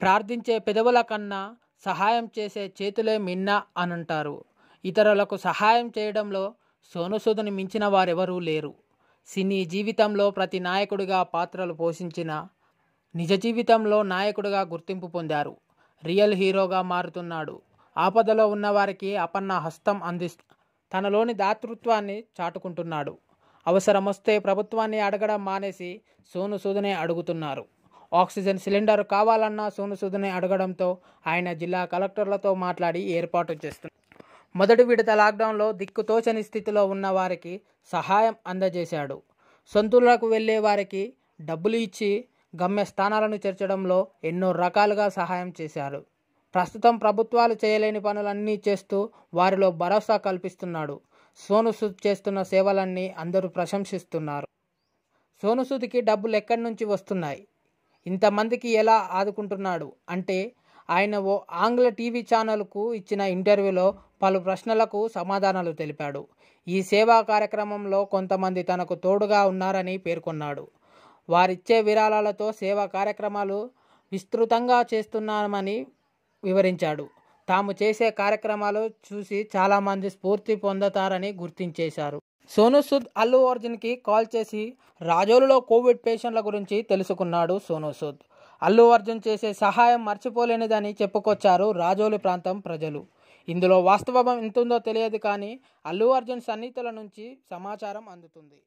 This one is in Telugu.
ప్రార్థించే పెదవుల కన్నా సహాయం చేసే చేతులే మిన్నా అంటారు ఇతరులకు సహాయం చేయడంలో సోనుసూదుని మించిన వారెవరూ లేరు సినీ జీవితంలో ప్రతి నాయకుడిగా పాత్రలు పోషించిన నిజ జీవితంలో నాయకుడిగా గుర్తింపు పొందారు రియల్ హీరోగా మారుతున్నాడు ఆపదలో ఉన్నవారికి అపన్న హస్తం అందిస్తూ తనలోని దాతృత్వాన్ని చాటుకుంటున్నాడు అవసరమొస్తే ప్రభుత్వాన్ని అడగడం మానేసి సోనుసూదునే అడుగుతున్నారు ఆక్సిజన్ సిలిండర్ కావాలన్నా సోనుసుద్ని అడగడంతో ఆయన జిల్లా కలెక్టర్లతో మాట్లాడి ఏర్పాటు చేస్తున్నారు మొదటి విడత లాక్డౌన్లో దిక్కుతోచని స్థితిలో ఉన్న వారికి సహాయం అందజేశాడు సొంతులకు వెళ్ళే వారికి డబ్బులు ఇచ్చి గమ్య స్థానాలను చేర్చడంలో ఎన్నో రకాలుగా సహాయం చేశారు ప్రస్తుతం ప్రభుత్వాలు చేయలేని పనులన్నీ చేస్తూ వారిలో భరోసా కల్పిస్తున్నాడు సోనుసూద్ చేస్తున్న సేవలన్నీ అందరూ ప్రశంసిస్తున్నారు సోనుసూద్కి డబ్బులు ఎక్కడి నుంచి వస్తున్నాయి ఇంతమందికి ఎలా ఆదుకుంటున్నాడు అంటే ఆయన ఓ ఆంగ్ల టీవీ ఛానల్కు ఇచ్చిన ఇంటర్వ్యూలో పలు ప్రశ్నలకు సమాధానాలు తెలిపాడు ఈ సేవా కార్యక్రమంలో కొంతమంది తనకు తోడుగా ఉన్నారని పేర్కొన్నాడు వారిచ్చే విరాళాలతో సేవా కార్యక్రమాలు విస్తృతంగా చేస్తున్నామని వివరించాడు తాము చేసే కార్యక్రమాలు చూసి చాలామంది స్ఫూర్తి పొందుతారని గుర్తించేశారు సోను సూద్ అల్లు అర్జున్కి కాల్ చేసి రాజోలులో కోవిడ్ పేషెంట్ల గురించి తెలుసుకున్నాడు సోను సూద్ అల్లు అర్జున్ చేసే సహాయం మర్చిపోలేనిదని చెప్పుకొచ్చారు రాజోలు ప్రాంతం ప్రజలు ఇందులో వాస్తవం ఎంతుందో తెలియదు కానీ అల్లు అర్జున్ సన్నిహితుల నుంచి సమాచారం అందుతుంది